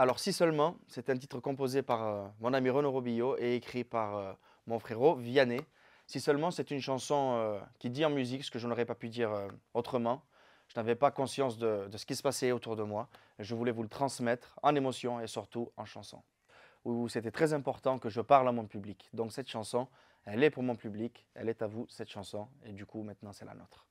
Alors, si seulement, c'est un titre composé par euh, mon ami Renaud Robillo et écrit par euh, mon frérot Vianney. Si seulement, c'est une chanson euh, qui dit en musique ce que je n'aurais pas pu dire autrement. Je n'avais pas conscience de, ce qui se passait autour de moi. Je voulais vous le transmettre en émotion et surtout en chanson. Où c'était très important que je parle à mon public. Donc cette chanson, elle est pour mon public, elle est à vous, cette chanson, et du coup maintenant c'est la nôtre.